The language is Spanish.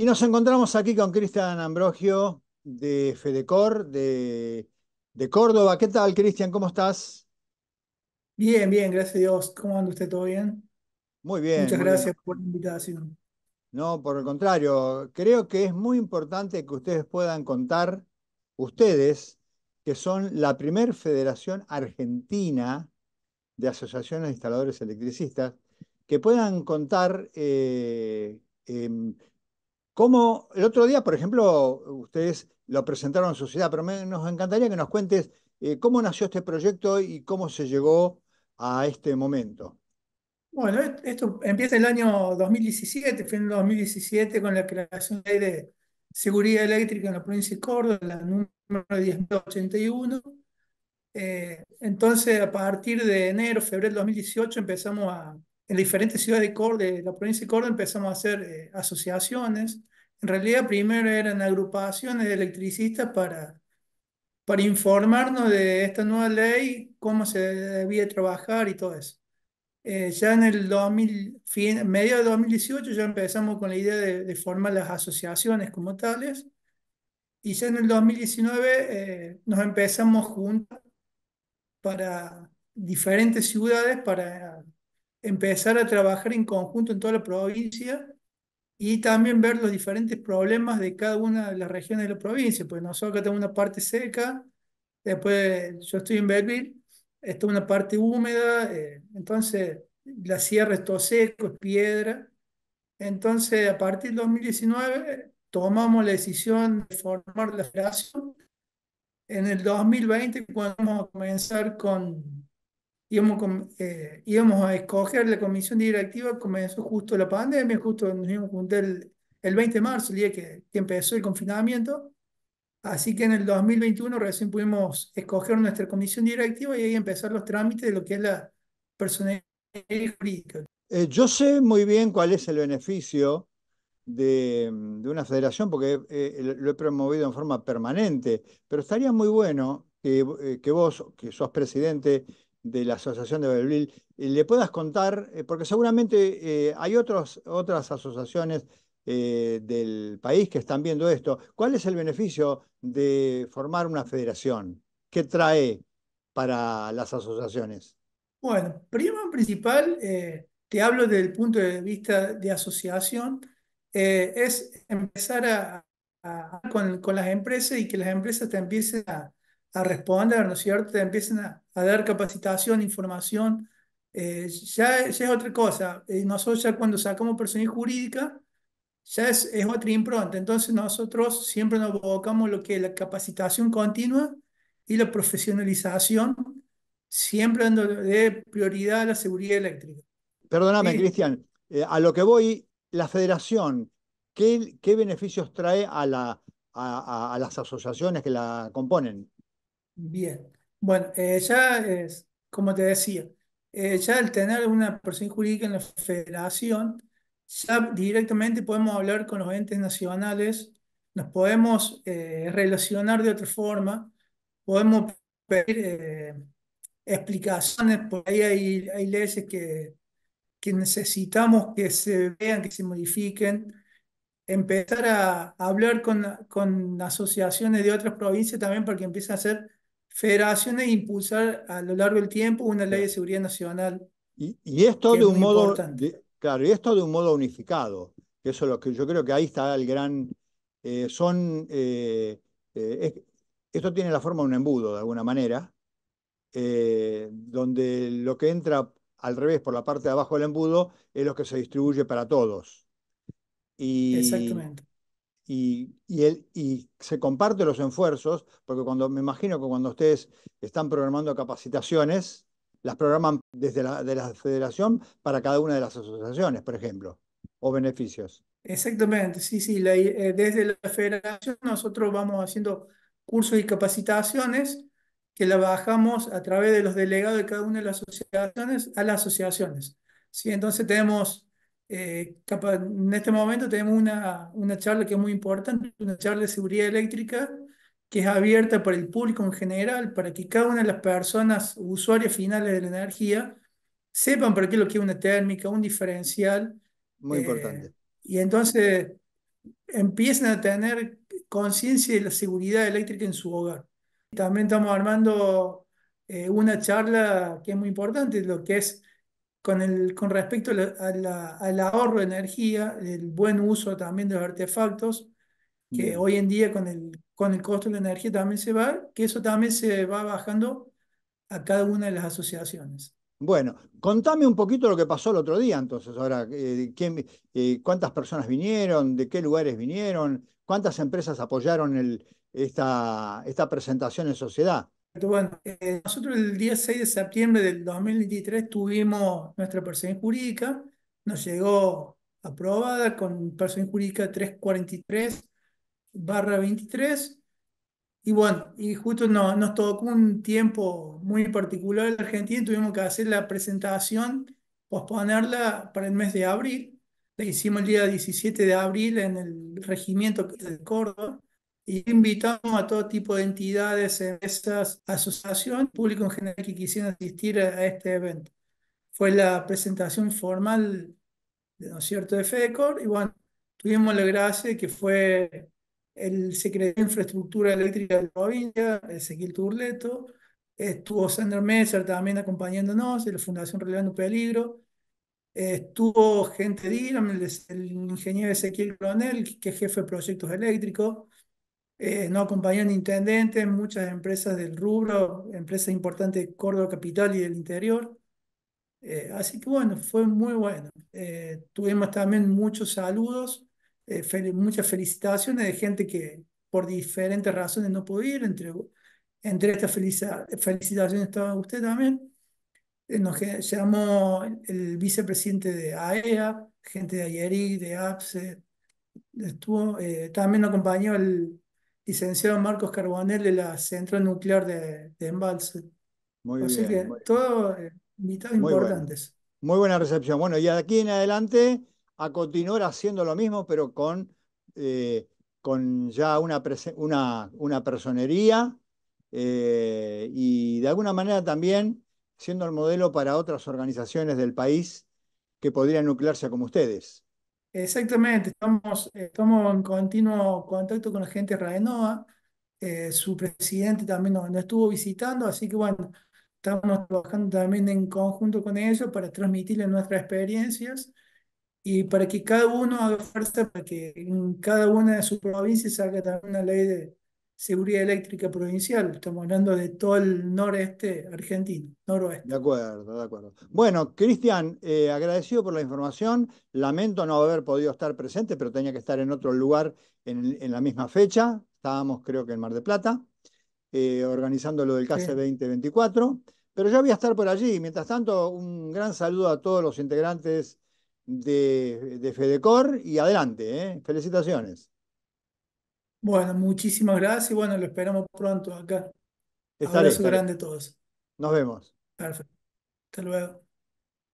Y nos encontramos aquí con Cristian Ambrogio de Fedecor, de, Córdoba. ¿Qué tal, Cristian? ¿Cómo estás? Bien, bien, gracias a Dios. ¿Cómo anda usted? ¿Todo bien? Muy bien. Muchas gracias por la invitación. No, por el contrario, creo que es muy importante que ustedes puedan contar, ustedes, que son la primer federación argentina de asociaciones de instaladores electricistas, que puedan contar eh, em, el otro día, por ejemplo, ustedes lo presentaron en sociedad, pero nos encantaría que nos cuentes eh, cómo nació este proyecto y cómo se llegó a este momento. Bueno, esto empieza el año 2017, fin de 2017, con la creación de, de seguridad eléctrica en la provincia de Córdoba, la número 1081. Eh, entonces, a partir de enero, febrero de 2018, empezamos a, en diferentes ciudades de Córdoba, de la provincia de Córdoba, empezamos a hacer eh, asociaciones. En realidad, primero eran agrupaciones de electricistas para, para informarnos de esta nueva ley, cómo se debía trabajar y todo eso. Eh, ya en el medio de 2018 ya empezamos con la idea de, formar las asociaciones como tales. Y ya en el 2019 eh, nos empezamos juntas para diferentes ciudades para empezar a trabajar en conjunto en toda la provincia y también ver los diferentes problemas de cada una de las regiones de la provincia. Pues nosotros acá tenemos una parte seca, después yo estoy en Belleville, es una parte húmeda, eh, entonces la sierra es todo seco, es piedra. Entonces, a partir del 2019, tomamos la decisión de formar la federación. En el 2020, cuando vamos a comenzar con eh, íbamos, a escoger la comisión directiva, comenzó justo la pandemia, justo nos íbamos a juntar el, 20 de marzo, el día que, empezó el confinamiento. Así que en el 2021 recién pudimos escoger nuestra comisión directiva y ahí empezar los trámites de lo que es la personalidad jurídica. Eh, yo sé muy bien cuál es el beneficio de, una federación, porque eh, lo he promovido en forma permanente, pero estaría muy bueno que, que vos, que sos presidente de la Asociación de Belleville, eh, le puedas contar, eh, porque seguramente eh, hay otros, otras asociaciones del país que están viendo esto. ¿Cuál es el beneficio de formar una federación? ¿Qué trae para las asociaciones? Bueno, primero principal, te hablo desde el punto de vista de asociación, es empezar a, hablar con, con las empresas y que las empresas te empiecen a a responder, ¿no es cierto? Te empiezan a, dar capacitación, información, eh, ya, es otra cosa. Eh, nosotros ya cuando sacamos personalidad jurídica, ya es, otra impronta. Entonces nosotros siempre nos abocamos lo que es la capacitación continua y la profesionalización, siempre dando de prioridad a la seguridad eléctrica. Perdóname, Cristian, eh, a lo que voy, la federación, ¿qué, qué beneficios trae a, la, a las asociaciones que la componen? Bien. Bueno, eh, ya es, como te decía, eh, ya al tener una persona jurídica en la federación, ya directamente podemos hablar con los entes nacionales, nos podemos eh, relacionar de otra forma, podemos pedir explicaciones, por ahí hay, leyes que, que, necesitamos que se vean, que se modifiquen, empezar a, hablar con, con asociaciones de otras provincias también para que a hacer federaciones e impulsar a lo largo del tiempo una ley de seguridad nacional. Y, esto de un modo, claro, esto de un modo unificado, eso es que yo creo que ahí está el gran, eh, son, eh, eh, esto tiene la forma de un embudo de alguna manera, donde lo que entra al revés por la parte de abajo del embudo es lo que se distribuye para todos. Y, Exactamente y, y se comparten los esfuerzos, porque cuando me imagino que cuando ustedes están programando capacitaciones, las programan desde la, de la federación para cada una de las asociaciones, por ejemplo, o beneficios. Exactamente, sí, sí, eh, desde la federación nosotros vamos haciendo cursos y capacitaciones que la bajamos a través de los delegados de cada una de las asociaciones a las asociaciones. ¿sí? Entonces tenemos eh, en este momento tenemos una, una charla que es muy importante, una charla de seguridad eléctrica que es abierta para el público en general, para que cada una de las personas usuarias finales de la energía sepan para qué lo que es una térmica, un diferencial. Muy eh, importante. Y entonces empiecen a tener conciencia de la seguridad eléctrica en su hogar. También estamos armando eh, una charla que es muy importante, lo que es con, el, con respecto a la, al ahorro de energía, el buen uso también de los artefactos, que hoy en día con el, con el costo de la energía también se va, que eso también se va bajando a cada una de las asociaciones. Bueno, contame un poquito lo que pasó el otro día entonces, ahora, eh, eh, cuántas personas vinieron, de qué lugares vinieron, cuántas empresas apoyaron esta, esta presentación en sociedad. Bueno, eh, nosotros el día 6 de septiembre del 2023 tuvimos nuestra persona jurídica, nos llegó aprobada con persona jurídica 343 barra 23 y bueno, y justo no, nos tocó un tiempo muy particular en la Argentina, tuvimos que hacer la presentación, posponerla para el mes de abril, la hicimos el día 17 de abril en el regimiento de Córdoba y invitamos a todo tipo de entidades, empresas, asociaciones, público en general que quisieran asistir a, este evento. Fue la presentación formal, ¿no es cierto?, de FECOR, Y bueno, tuvimos la gracia que fue el secretario de Infraestructura Eléctrica de la provincia, Ezequiel Turleto, estuvo Sander Messer también acompañándonos, de la Fundación Relevando Peligro, estuvo gente de IRAM, el, ingeniero Ezequiel Coronel, que es jefe de proyectos eléctricos, eh, nos acompañan intendentes, muchas empresas del rubro, empresas importantes de Córdoba Capital y del interior. Eh, así que bueno, fue muy bueno. Eh, tuvimos también muchos saludos, eh, muchas felicitaciones de gente que por diferentes razones no pudo ir. Entre, entre estas felicitaciones estaba usted también. nos llamó el vicepresidente de AEA, e gente de Ayeri, de APSE. Estuvo, también nos acompañó el licenciado Marcos Carbonel de la central nuclear de, Embalse. Muy Así que todo eh, invitados importantes. Muy buena recepción. Bueno, y de aquí en adelante a continuar haciendo lo mismo, pero con, eh, con ya una, una, una personería eh, y de alguna manera también siendo el modelo para otras organizaciones del país que podrían nuclearse como ustedes. Exactamente, estamos, estamos en continuo contacto con la gente de Raenoa. Eh, su presidente también nos, nos, estuvo visitando, así que bueno, estamos trabajando también en conjunto con ellos para transmitirles nuestras experiencias y para que cada uno haga fuerza, para que en cada una de sus provincias salga también una ley de, seguridad eléctrica provincial. Estamos hablando de todo el noreste argentino, noroeste. De acuerdo, de acuerdo. Bueno, Cristian, eh, agradecido por la información. Lamento no haber podido estar presente, pero tenía que estar en otro lugar en, la misma fecha. Estábamos, creo que en Mar de Plata, eh, organizando lo del CASE 2024. Pero yo voy a estar por allí. Mientras tanto, un gran saludo a todos los integrantes de, de FEDECOR y adelante. Eh. Felicitaciones. Bueno, muchísimas gracias y bueno, lo esperamos pronto acá. Un Abrazo grande a todos. Nos vemos. Perfecto. Hasta luego.